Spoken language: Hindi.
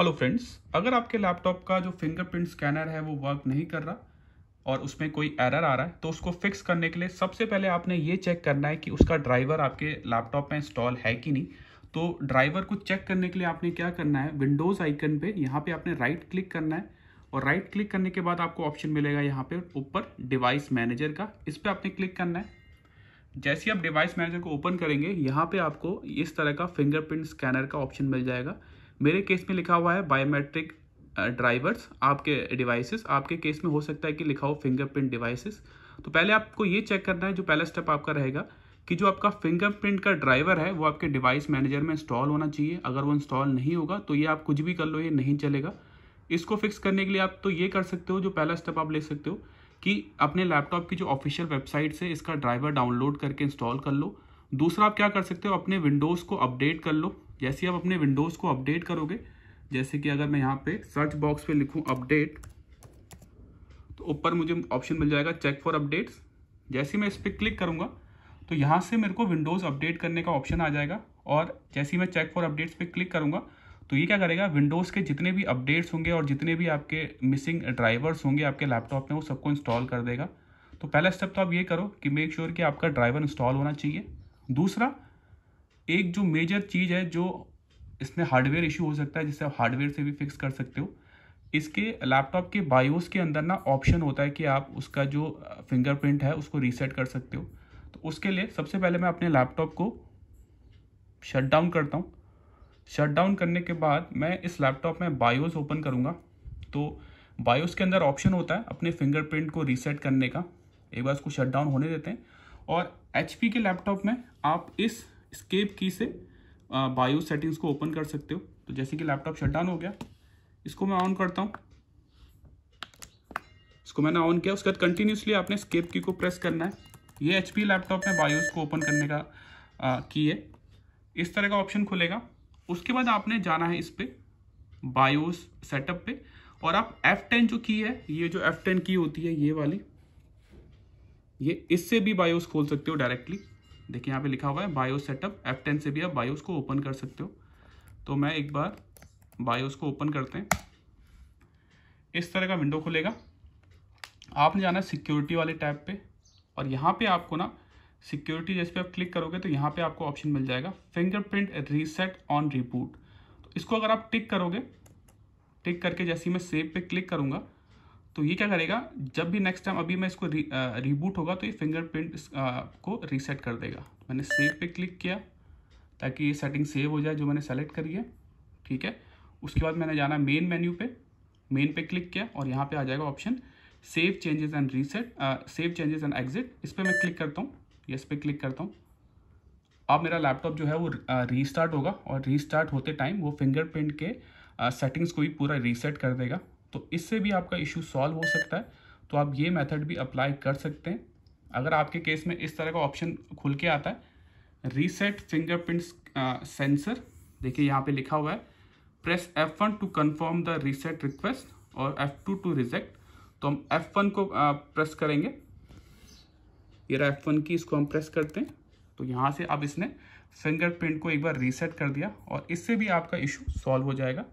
हेलो फ्रेंड्स अगर आपके लैपटॉप का जो फिंगरप्रिंट स्कैनर है वो वर्क नहीं कर रहा और उसमें कोई एरर आ रहा है तो उसको फिक्स करने के लिए सबसे पहले आपने ये चेक करना है कि उसका ड्राइवर आपके लैपटॉप में इंस्टॉल है कि नहीं तो ड्राइवर को चेक करने के लिए आपने क्या करना है विंडोज़ आइकन पे यहाँ पे आपने राइट क्लिक करना है और राइट क्लिक करने के बाद आपको ऑप्शन मिलेगा यहाँ पर ऊपर डिवाइस मैनेजर का इस पर आपने क्लिक करना है जैसे आप डिवाइस मैनेजर को ओपन करेंगे यहाँ पर आपको इस तरह का फिंगरप्रिंट स्कैनर का ऑप्शन मिल जाएगा मेरे केस में लिखा हुआ है बायोमेट्रिक ड्राइवर्स uh, आपके डिवाइसेस आपके केस में हो सकता है कि लिखा हो फिंगरप्रिंट डिवाइसेस तो पहले आपको ये चेक करना है जो पहला स्टेप आपका रहेगा कि जो आपका फिंगरप्रिंट का ड्राइवर है वो आपके डिवाइस मैनेजर में इंस्टॉल होना चाहिए अगर वो इंस्टॉल नहीं होगा तो ये आप कुछ भी कर लो ये नहीं चलेगा इसको फिक्स करने के लिए आप तो ये कर सकते हो जो पहला स्टेप आप ले सकते हो कि अपने लैपटॉप की जो ऑफिशियल वेबसाइट से इसका ड्राइवर डाउनलोड करके इंस्टॉल कर लो दूसरा आप क्या कर सकते हो अपने विंडोज़ को अपडेट कर लो जैसे आप अपने विंडोज़ को अपडेट करोगे जैसे कि अगर मैं यहाँ पे सर्च बॉक्स पे लिखूँ अपडेट तो ऊपर मुझे ऑप्शन मिल जाएगा चेक फॉर अपडेट्स जैसे मैं इस पर क्लिक करूँगा तो यहाँ से मेरे को विंडोज़ अपडेट करने का ऑप्शन आ जाएगा और जैसे ही मैं चेक फॉर अपडेट्स पे क्लिक करूँगा तो ये क्या करेगा विंडोज़ के जितने भी अपडेट्स होंगे और जितने भी आपके मिसिंग ड्राइवर्स होंगे आपके लैपटॉप में वो सबको इंस्टॉल कर देगा तो पहला स्टेप तो आप ये करो कि मेक श्योर sure कि आपका ड्राइवर इंस्टॉल होना चाहिए दूसरा एक जो मेजर चीज़ है जो इसमें हार्डवेयर इशू हो सकता है जिससे आप हार्डवेयर से भी फिक्स कर सकते हो इसके लैपटॉप के बायोस के अंदर ना ऑप्शन होता है कि आप उसका जो फिंगरप्रिंट है उसको रीसेट कर सकते हो तो उसके लिए सबसे पहले मैं अपने लैपटॉप को शट डाउन करता हूँ शट डाउन करने के बाद मैं इस लैपटॉप में बायोस ओपन करूँगा तो बायोस के अंदर ऑप्शन होता है अपने फिंगरप्रिंट को रीसेट करने का एक बार उसको शट डाउन होने देते हैं और एच के लैपटॉप में आप इस स्केप की से बायो सेटिंग्स को ओपन कर सकते हो तो जैसे कि लैपटॉप शट डाउन हो गया इसको मैं ऑन करता हूँ इसको मैंने ऑन किया उसके बाद कंटिन्यूसली आपने स्केप की को प्रेस करना है ये एच लैपटॉप में बायोस को ओपन करने का आ, की है इस तरह का ऑप्शन खुलेगा उसके बाद आपने जाना है इस पर बायोस सेटअप पे और आप F10 जो की है ये जो F10 की होती है ये वाली ये इससे भी बायोस खोल सकते हो डायरेक्टली देखिए यहाँ पे लिखा हुआ है बायोस सेटअप एफ टेन से भी आप बायोस को ओपन कर सकते हो तो मैं एक बार बायोस को ओपन करते हैं इस तरह का विंडो खुलेगा आपने जाना है सिक्योरिटी वाले टैब पे और यहाँ पे आपको ना सिक्योरिटी जैसे पे आप क्लिक करोगे तो यहाँ पे आपको ऑप्शन मिल जाएगा फिंगरप्रिंट रीसेट ऑन रिपोर्ट तो इसको अगर आप टिक करोगे टिक करके जैसे ही मैं सेव पे क्लिक करूँगा तो ये क्या करेगा जब भी नेक्स्ट टाइम अभी मैं इसको री, आ, रीबूट होगा तो ये फिंगरप्रिंट को रीसेट कर देगा मैंने सेव पे क्लिक किया ताकि ये सेटिंग सेव हो जाए जो मैंने सेलेक्ट करी है ठीक है उसके बाद मैंने जाना मेन मेन्यू पे मेन पे क्लिक किया और यहाँ पे आ जाएगा option save changes and reset save changes and exit इस पर मैं क्लिक करता हूँ यस पे क्लिक करता हूँ अब मेरा लैपटॉप जो है वो रीस्टार्ट होगा और रीस्टार्ट होते टाइम वो फिंगरप्रिंट के सेटिंग्स को ही पूरा रीसेट कर देगा तो इससे भी आपका इशू सॉल्व हो सकता है तो आप ये मेथड भी अप्लाई कर सकते हैं अगर आपके केस में इस तरह का ऑप्शन खुल के आता है रीसेट फिंगरप्रिंट सेंसर देखिए यहाँ पे लिखा हुआ है press F one to confirm the reset request और एफ टू टू रिजेक्ट तो हम एफ वन को आ, प्रेस करेंगे ये रहा एफ वन की इसको हम प्रेस करते हैं तो यहाँ से अब इसने फिंगरप्रिंट को एक बार रीसेट कर दिया और इससे भी आपका इशू सॉल्व हो जाएगा